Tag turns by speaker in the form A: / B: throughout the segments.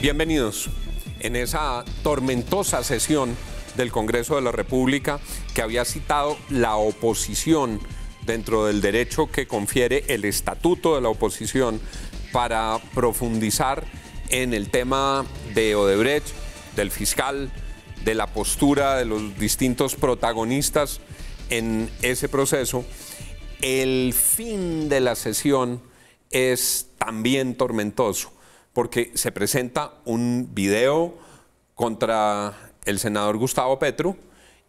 A: Bienvenidos. En esa tormentosa sesión del Congreso de la República que había citado la oposición dentro del derecho que confiere el estatuto de la oposición para profundizar en el tema de Odebrecht, del fiscal, de la postura de los distintos protagonistas en ese proceso. El fin de la sesión es también tormentoso porque se presenta un video contra el senador Gustavo Petro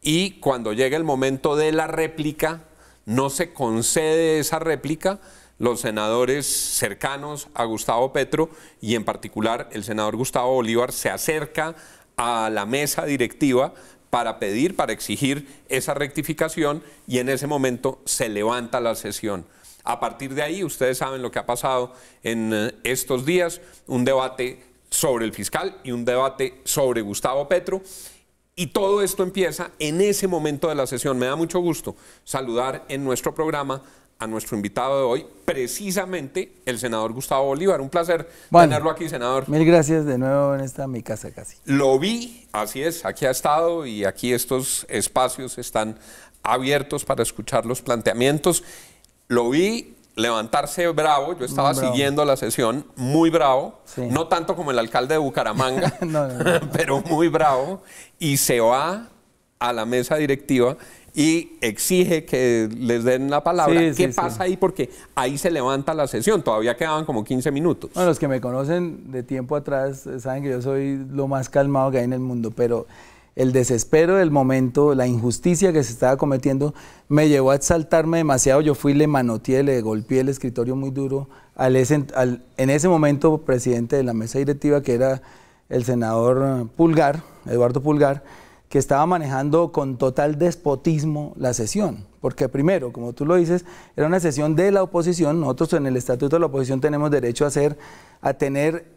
A: y cuando llega el momento de la réplica, no se concede esa réplica, los senadores cercanos a Gustavo Petro y en particular el senador Gustavo Bolívar se acerca a la mesa directiva para pedir, para exigir esa rectificación y en ese momento se levanta la sesión. A partir de ahí, ustedes saben lo que ha pasado en eh, estos días, un debate sobre el fiscal y un debate sobre Gustavo Petro. Y todo esto empieza en ese momento de la sesión. Me da mucho gusto saludar en nuestro programa a nuestro invitado de hoy, precisamente el senador Gustavo Bolívar. Un placer tenerlo aquí, senador.
B: Mil gracias de nuevo en esta mi casa casi.
A: Lo vi, así es, aquí ha estado y aquí estos espacios están abiertos para escuchar los planteamientos lo vi levantarse bravo, yo estaba siguiendo la sesión, muy bravo, no tanto como el alcalde de Bucaramanga, pero muy bravo, y se va a la mesa directiva y exige que les den la palabra. ¿Qué pasa ahí? Porque ahí se levanta la sesión, todavía quedaban como 15 minutos.
B: Bueno, los que me conocen de tiempo atrás eh, saben que yo soy lo más calmado que hay en el mundo, pero el desespero del momento, la injusticia que se estaba cometiendo, me llevó a exaltarme demasiado. Yo fui, le manoteé, le golpeé el escritorio muy duro en ese momento presidente de la mesa directiva, que era el senador Pulgar, Eduardo Pulgar, que estaba manejando con total despotismo la sesión. Porque primero, como tú lo dices, era una sesión de la oposición. Nosotros en el Estatuto de la Oposición tenemos derecho a, hacer, a tener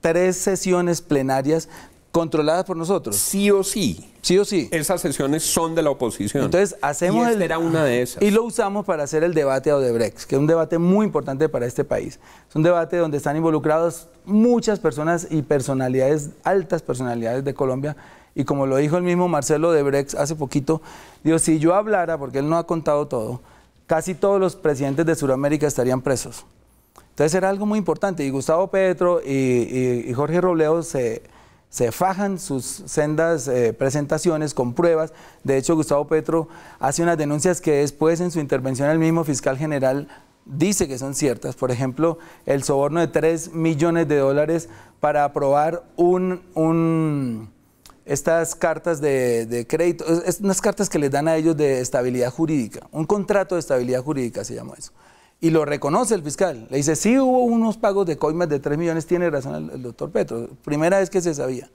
B: tres sesiones plenarias controladas por nosotros. Sí
A: o sí. Sí o sí. Esas sesiones son de la oposición. Entonces hacemos y era una de esas. Y
B: lo usamos para hacer el debate a Odebrecht, que es un debate muy importante para este país. Es un debate donde están involucradas muchas personas y personalidades, altas personalidades de Colombia. Y como lo dijo el mismo Marcelo Odebrecht hace poquito, dijo, si yo hablara, porque él no ha contado todo, casi todos los presidentes de Sudamérica estarían presos. Entonces era algo muy importante. Y Gustavo Petro y, y Jorge Robledo se se fajan sus sendas eh, presentaciones con pruebas. De hecho, Gustavo Petro hace unas denuncias que después en su intervención el mismo fiscal general dice que son ciertas. Por ejemplo, el soborno de 3 millones de dólares para aprobar un, estas cartas de, crédito, unas cartas que les dan a ellos de estabilidad jurídica, un contrato de estabilidad jurídica se llama eso y lo reconoce el fiscal. Le dice, sí hubo unos pagos de coimas de 3 millones, tiene razón el, doctor Petro, primera vez que se sabía.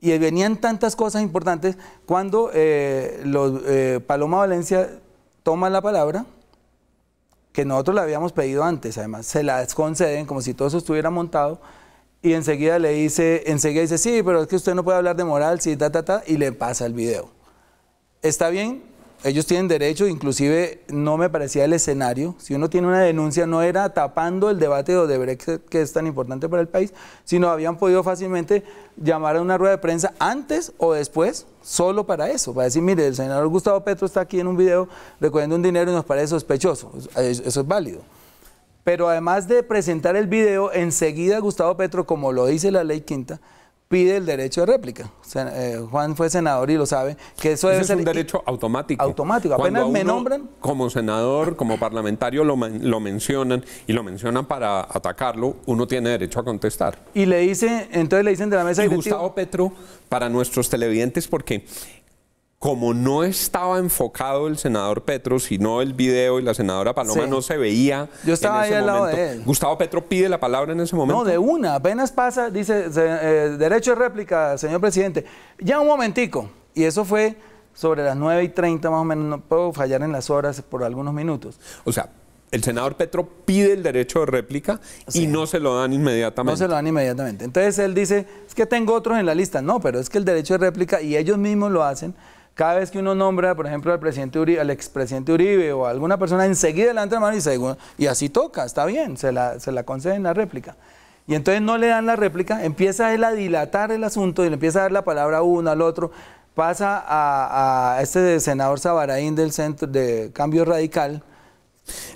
B: Y venían tantas cosas importantes cuando eh, eh, Paloma Valencia toma la palabra, que nosotros la habíamos pedido antes, además, se la conceden como si todo eso estuviera montado, y enseguida le dice, enseguida dice, sí, pero es que usted no puede hablar de moral, sí, ta, ta, ta, y le pasa el video. ¿Está bien? ellos tienen derecho, inclusive no me parecía el escenario. Si uno tiene una denuncia, no era tapando el debate de Brexit que es tan importante para el país, sino habían podido fácilmente llamar a una rueda de prensa antes o después, solo para eso, para decir, mire, el senador Gustavo Petro está aquí en un video recogiendo un dinero y nos parece sospechoso. Eso es válido. Pero además de presentar el video, enseguida Gustavo Petro, como lo dice la ley quinta, pide el derecho de réplica. Eh, Juan fue senador y lo sabe, que eso es un
A: derecho automático. Automático, apenas me nombran... Como senador, como parlamentario lo, mencionan y lo mencionan para atacarlo, uno tiene derecho a contestar.
B: Y le dicen, entonces le dicen de la mesa... Y Gustavo
A: Petro, para nuestros televidentes, porque como no estaba enfocado el senador Petro, sino el video y la senadora Paloma no se veía. Yo estaba ahí al lado de él. Gustavo Petro pide la palabra en ese momento. No, de
B: una, apenas pasa, dice, eh, derecho de réplica, señor presidente. Ya un momentico. Y eso fue sobre las 9 y 30 más o menos, no puedo fallar en las horas por algunos
A: minutos. O sea, el senador Petro pide el derecho de réplica y no se lo dan inmediatamente. No se lo
B: dan inmediatamente. Entonces él dice, es que tengo otros en la lista. No, pero es que el derecho de réplica, y ellos mismos lo hacen, cada vez que uno nombra, por ejemplo, al presidente Uribe, expresidente Uribe o a alguna persona, enseguida le dan la mano y, y así toca, está bien, se la, se la conceden la réplica. Y entonces no le dan la réplica, empieza él a dilatar el asunto y le empieza a dar la palabra uno, al otro, pasa a, este senador Sabaraín del Centro de Cambio Radical.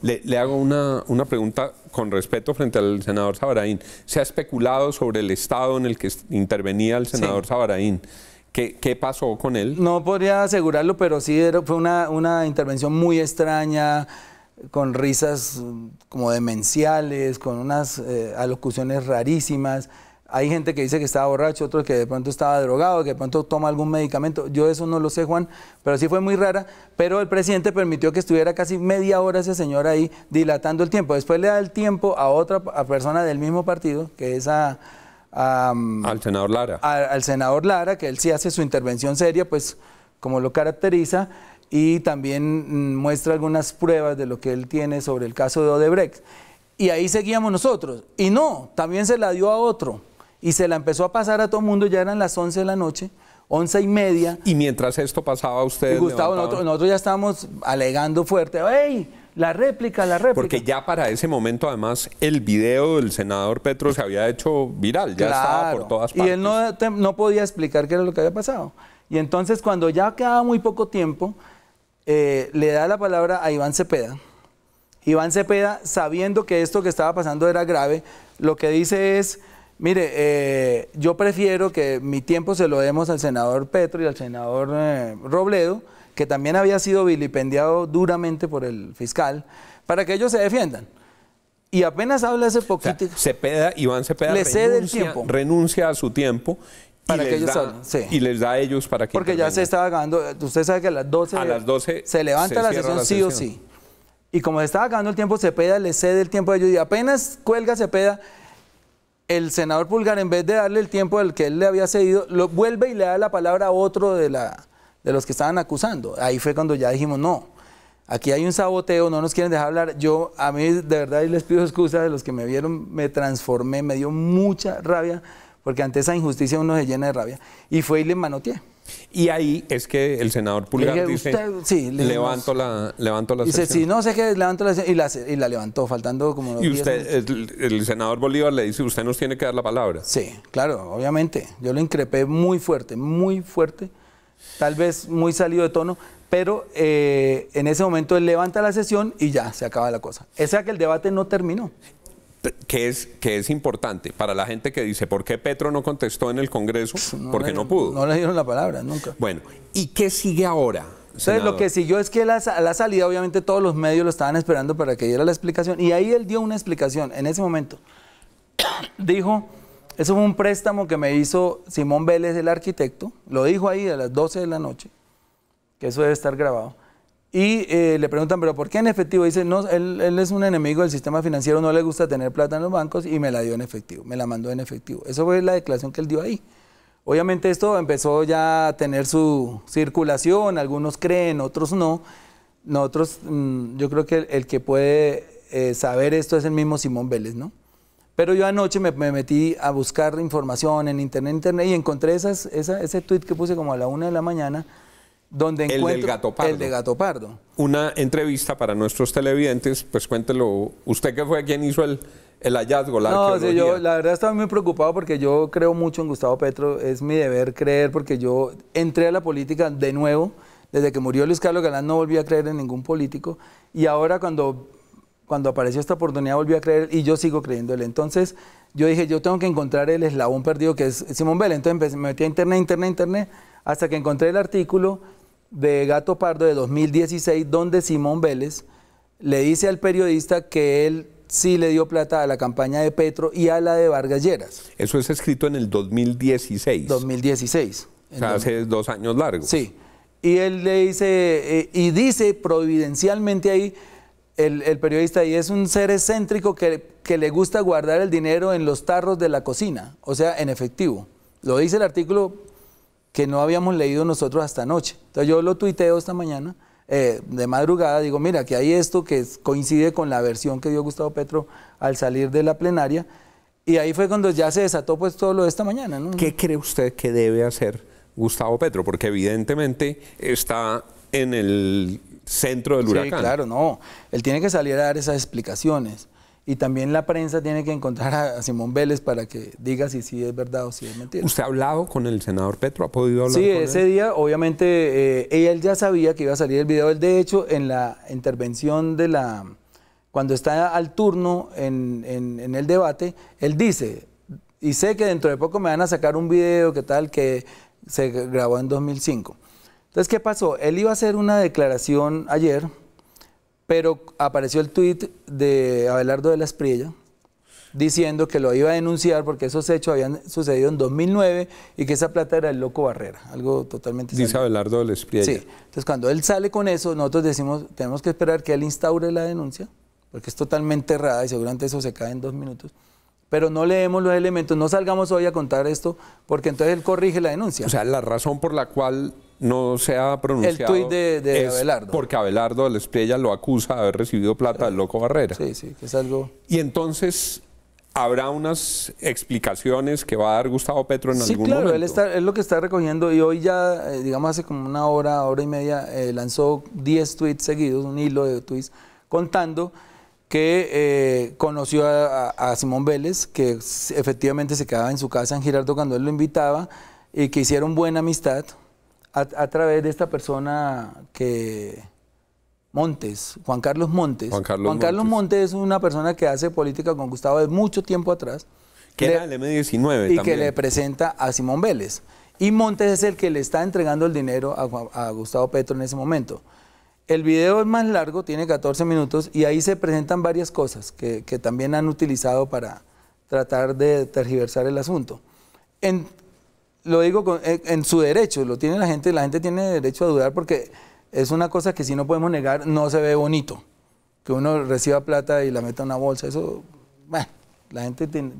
A: Le, hago una, pregunta con respeto frente al senador Sabaraín. Se ha especulado sobre el estado en el que intervenía el senador sí. ¿Qué, pasó con él?
B: No podría asegurarlo, pero sí fue una, intervención muy extraña, con risas como demenciales, con unas eh, alocuciones rarísimas. Hay gente que dice que estaba borracho, otro que de pronto estaba drogado, que de pronto toma algún medicamento. Yo eso no lo sé, Juan, pero sí fue muy rara. Pero el presidente permitió que estuviera casi media hora ese señor ahí dilatando el tiempo. Después le da el tiempo a otra persona del mismo partido, que es a, al senador Lara. al senador Lara, que él sí hace su intervención seria, pues como lo caracteriza, y también mm, muestra algunas pruebas de lo que él tiene sobre el caso de Odebrecht. Y ahí seguíamos nosotros. Y no, también se la dio a otro. Y se la empezó a pasar a todo mundo, ya eran las 11 de la noche, 11 y media.
A: Y mientras esto pasaba, usted. Gustavo, nosotros,
B: ya estábamos alegando fuerte, ¡Ey!
A: La réplica, la réplica. Porque ya para ese momento, además, el video del senador Petro se había hecho viral, ya estaba por todas partes. Y él
B: no, podía explicar qué era lo que había pasado. Y entonces, cuando ya quedaba muy poco tiempo, eh, le da la palabra a Iván Cepeda. Iván Cepeda, sabiendo que esto que estaba pasando era grave, lo que dice es, mire, eh, yo prefiero que mi tiempo se lo demos al senador Petro y al senador eh, Robledo, que también había sido vilipendiado duramente por el fiscal, para que ellos se defiendan. Y apenas habla ese poquito. O sea, Cepeda, Iván
A: Cepeda le cede el tiempo. renuncia a su tiempo para y que ellos y les da a ellos para que porque ya se
B: estaba acabando usted sabe que a las 12 a las 12 se levanta la sesión sí o sí y como se estaba acabando el tiempo se Cepeda le cede el tiempo a ellos y apenas cuelga Cepeda el senador Pulgar en vez de darle el tiempo al que él le había cedido lo vuelve y le da la palabra a otro de la de los que estaban acusando. Ahí fue cuando ya dijimos, no, aquí hay un saboteo, no nos quieren dejar hablar. Yo, a mí de verdad, y les pido excusa de los que me vieron, me transformé, me dio mucha rabia, porque ante esa injusticia uno se llena de rabia. Y fue y le manoteé.
A: Y ahí es que el senador Pulgar dice, levanto, la, levanto dice, sí, no
B: sé qué, levanto la y, la y la levantó, faltando como... y usted,
A: el, el, senador Bolívar le dice, usted nos tiene que dar la palabra. Sí,
B: claro, obviamente. Yo lo increpé muy fuerte, muy fuerte tal vez muy salido de tono, pero eh, en ese momento él levanta la sesión y ya, se acaba la cosa. O sea que el debate no terminó.
A: Que es, que es importante para la gente que dice, ¿por qué Petro no contestó en el Congreso? Porque no pudo.
B: No le dieron la palabra, nunca. Bueno, ¿y qué sigue ahora? lo que siguió es que la, la salida, obviamente todos los medios lo estaban esperando para que diera la explicación, y ahí él dio una explicación en ese momento. Dijo eso fue un préstamo que me hizo Simón Vélez, el arquitecto. Lo dijo ahí a las 12 de la noche, que eso debe estar grabado. Y eh, le preguntan, ¿pero por qué en efectivo? Dice, no, él, es un enemigo del sistema financiero, no le gusta tener plata en los bancos y me la dio en efectivo, me la mandó en efectivo. Eso fue la declaración que él dio ahí. Obviamente esto empezó ya a tener su circulación, algunos creen, otros no. Nosotros, mm, yo creo que el, que puede eh, saber esto es el mismo Simón Vélez, ¿no? Pero yo anoche me, metí a buscar información en internet, internet y encontré ese tweet que puse como a la una de la mañana,
A: donde el del gato el de Gato Pardo. Una entrevista para nuestros televidentes, pues cuéntelo, usted que fue quien hizo el, el hallazgo, la No, la
B: verdad estaba muy preocupado porque yo creo mucho en Gustavo Petro, es mi deber creer porque yo entré a la política de nuevo, desde que murió Luis Carlos Galán no volví a creer en ningún político y ahora cuando cuando apareció esta oportunidad volví a creer y yo sigo creyéndole. Entonces yo dije, yo tengo que encontrar el eslabón perdido que es Simón Vélez. Entonces me metí a internet, internet, internet, hasta que encontré el artículo de Gato Pardo de 2016 donde Simón Vélez le dice al periodista que él sí le dio plata a la campaña de Petro y a la de Vargas Lleras. Eso es
A: escrito en el 2016. 2016. O sea, hace dos
B: años largos. Sí. Y él le dice, eh, y dice providencialmente ahí el, periodista ahí es un ser excéntrico que, le gusta guardar el dinero en los tarros de la cocina, o sea, en efectivo. Lo dice el artículo que no habíamos leído nosotros hasta anoche. Entonces yo lo tuiteo esta mañana, eh, de madrugada, digo, mira, que hay esto que coincide con la versión que dio Gustavo Petro al salir de la plenaria. Y ahí fue cuando ya se desató pues todo lo de esta mañana. ¿no? ¿Qué cree usted que debe hacer
A: Gustavo Petro? Porque evidentemente está en el centro del huracán. Sí, claro, no.
B: Él tiene que salir a dar esas explicaciones. Y también la prensa tiene que encontrar a, Simón Vélez para que diga si sí es verdad o si es mentira.
A: ¿Usted ha hablado con el senador Petro? ¿Ha podido hablar con él? Sí, ese
B: día, obviamente, eh, él ya sabía que iba a salir el video. Él, de hecho, en la intervención de la. Cuando está al turno en, en el debate, él dice: Y sé que dentro de poco me van a sacar un video, que tal, que se grabó en 2005. Entonces, ¿qué pasó? Él iba a hacer una declaración ayer, pero apareció el tuit de Abelardo de la Espriella diciendo que lo iba a denunciar porque esos hechos habían sucedido en 2009 y que esa plata era el loco Barrera, algo totalmente...
A: Dice Abelardo de la Espriella. Sí,
B: entonces cuando él sale con eso, nosotros decimos, tenemos que esperar que él instaure la denuncia, porque es totalmente errada y seguramente eso se cae en dos minutos pero no leemos los elementos, no salgamos hoy a contar esto, porque entonces él corrige la denuncia. O sea, la razón por la cual
A: no se ha pronunciado. El tuit de, Abelardo. Porque Abelardo de lo acusa de haber recibido plata del Loco Barrera. Sí, sí, que es algo. Y entonces. ¿Habrá unas explicaciones que va a dar Gustavo Petro en algún momento? Sí, él
B: claro, él lo que está recogiendo y hoy ya, eh, digamos hace como una hora, hora y media, eh, lanzó 10 tweets seguidos, un hilo de tweets, contando que eh, conoció a, Simón Vélez, que efectivamente se quedaba en su casa en Girardo cuando él lo invitaba, y que hicieron buena amistad a, través de esta persona que... Montes, Juan Carlos
A: Montes. Juan Carlos,
B: Montes. es una persona que hace política con Gustavo de mucho tiempo atrás.
A: Que era el M19 Y que le
B: presenta a Simón Vélez. Y Montes es el que le está entregando el dinero a Gustavo Petro en ese momento. El video es más largo, tiene 14 minutos y ahí se presentan varias cosas que, también han utilizado para tratar de tergiversar el asunto. lo digo con, eh, en, su derecho, lo tiene la gente, la gente tiene derecho a dudar porque es una cosa que si no podemos negar, no se ve bonito. Que uno reciba plata y la meta en una bolsa, eso, bueno, la gente tiene,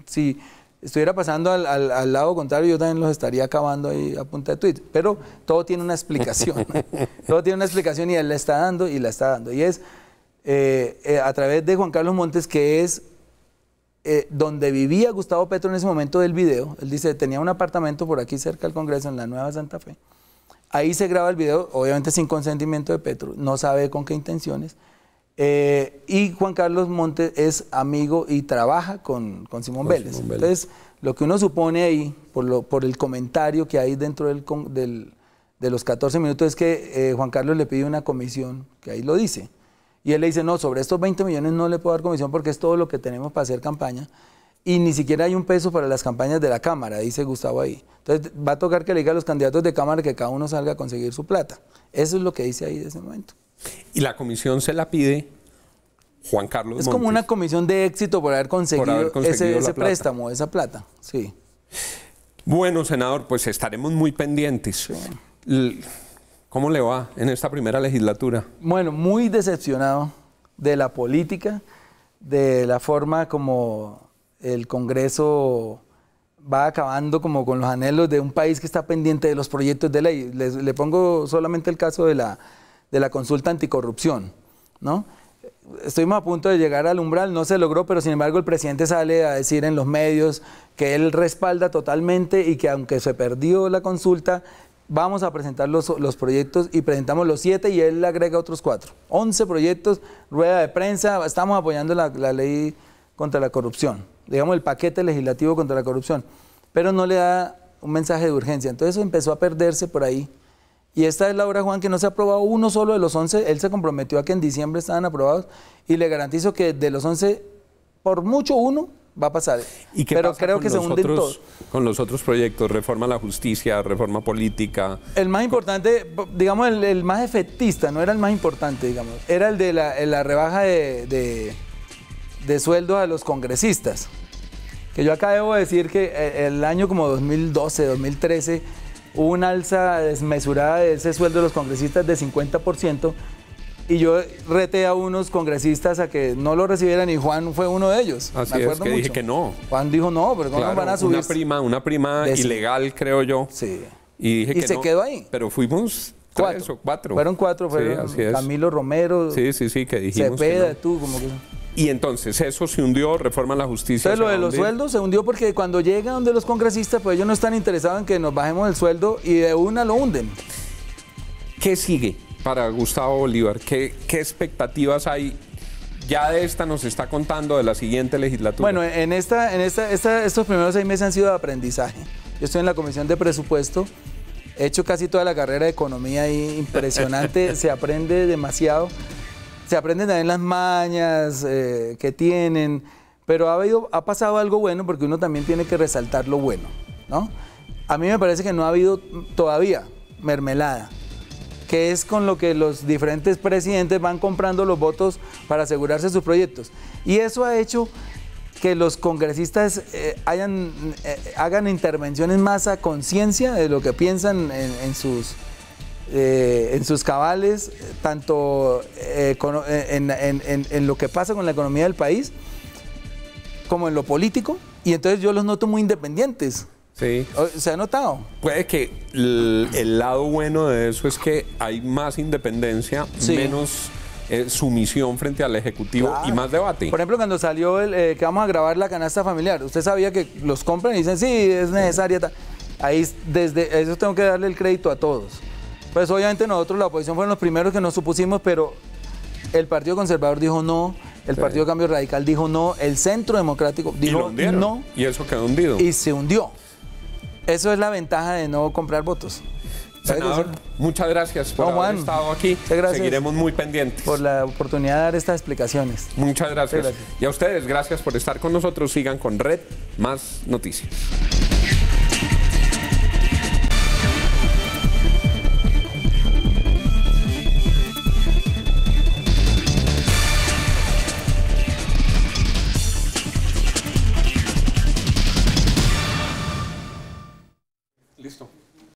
B: estuviera pasando al, lado contrario, yo también los estaría acabando ahí a punta de tweet. Pero todo tiene una explicación. todo tiene una explicación y él la está dando y la está dando. Y es eh, eh, a través de Juan Carlos Montes, que es eh, donde vivía Gustavo Petro en ese momento del video. Él dice, tenía un apartamento por aquí cerca del Congreso, en la Nueva Santa Fe. Ahí se graba el video, obviamente sin consentimiento de Petro, no sabe con qué intenciones. Eh, y Juan Carlos Montes es amigo y trabaja con, Simón, Vélez. Entonces, lo que uno supone ahí, por, lo, por el comentario que hay dentro de los 14 minutos, es que eh, Juan Carlos le pide una comisión, que ahí lo dice. Y él le dice, no, sobre estos 20 millones no le puedo dar comisión porque es todo lo que tenemos para hacer campaña. Y ni siquiera hay un peso para las campañas de la Cámara, dice Gustavo ahí. Entonces va a tocar que le diga a los candidatos de Cámara que cada uno salga a conseguir su plata. Eso es lo que dice ahí de ese momento.
A: Y la comisión se la pide Juan Carlos. Es como
B: una comisión de éxito por haber conseguido, ese, préstamo, esa
A: plata. Sí. Bueno, senador, pues estaremos muy pendientes. ¿Cómo le va en esta primera legislatura?
B: Bueno, muy decepcionado de la política, de la forma como el Congreso va acabando como con los anhelos de un país que está pendiente de los proyectos de ley. Le pongo solamente el caso de la de la consulta anticorrupción, ¿no? Estuvimos a punto de llegar al umbral, no se logró, pero sin embargo el presidente sale a decir en los medios que él respalda totalmente y que aunque se perdió la consulta, vamos a presentar los, proyectos y presentamos los siete y él agrega otros cuatro. Once proyectos, rueda de prensa, estamos apoyando la, la, ley contra la corrupción, digamos el paquete legislativo contra la corrupción, pero no le da un mensaje de urgencia. Entonces eso empezó a perderse por ahí. Y esta es la obra, Juan, que no se ha aprobado uno solo de los 11. Él se comprometió a que en diciembre estaban aprobados y le garantizo que de los 11, por mucho uno, va a pasar.
A: ¿Y Pero creo que se Con los otros proyectos, reforma a la justicia, reforma política.
B: El más importante, digamos, el, más efectista, no era el más importante, digamos. Era el de la, rebaja de, de, de a los congresistas. Que yo acá debo decir que eh, el año como 2012, 2013 un alza desmesurada de ese sueldo de los congresistas de 50%, y yo rete a unos congresistas a que no lo recibieran y Juan fue uno de ellos. me acuerdo que dije que no. Juan dijo no, pero no van a subir. Una prima,
A: una prima ilegal, creo yo. Sí. Y se quedó ahí. Pero fuimos cuatro. cuatro. Fueron cuatro, fueron Camilo Romero. Sí, sí, sí, que dijimos. Cepeda, tú, como que. Y entonces eso se hundió, reforma la justicia. lo de los sueldos
B: se hundió porque cuando llegan donde los congresistas, pues ellos no están interesados en que nos bajemos el sueldo y de una lo hunden.
A: ¿Qué sigue para Gustavo Bolívar? ¿Qué, qué expectativas hay? Ya de esta nos está contando de la siguiente legislatura.
B: Bueno, en esta, en esta, estos primeros seis meses han sido de aprendizaje. Yo estoy en la comisión de presupuesto, he hecho casi toda la carrera de economía y impresionante, se aprende demasiado se aprenden también las mañas eh, que tienen, pero ha, habido, ha pasado algo bueno porque uno también tiene que resaltar lo bueno, ¿no? A mí me parece que no ha habido todavía mermelada, que es con lo que los diferentes presidentes van comprando los votos para asegurarse sus proyectos. Y eso ha hecho que los congresistas eh, hayan, eh, hagan intervenciones más a conciencia de lo que piensan en, en sus eh, en sus cabales, tanto eh, eh, en, lo que pasa con la economía del país como en lo político, y entonces yo los noto muy independientes. Sí. ¿Se ha notado?
A: Puede que el, lado bueno de eso es que hay más independencia, menos sumisión frente al Ejecutivo y más debate. Por
B: ejemplo, cuando salió el, que vamos a grabar la canasta familiar, usted sabía que los compran y dicen, sí, es necesaria. Ahí, desde eso tengo que darle el crédito a todos. Pues obviamente nosotros, la oposición, fueron los primeros que nos supusimos, pero el Partido Conservador dijo no, el Partido Cambio Radical dijo no, el Centro Democrático dijo no.
A: Y eso quedó hundido. Y
B: se hundió. Eso es la ventaja de no comprar votos. Senador,
A: muchas gracias
B: por haber estado aquí. Seguiremos
A: muy pendientes.
B: Por la oportunidad de dar estas explicaciones.
A: Muchas gracias. Y a ustedes, gracias por estar con nosotros. Sigan con Red Más Noticias.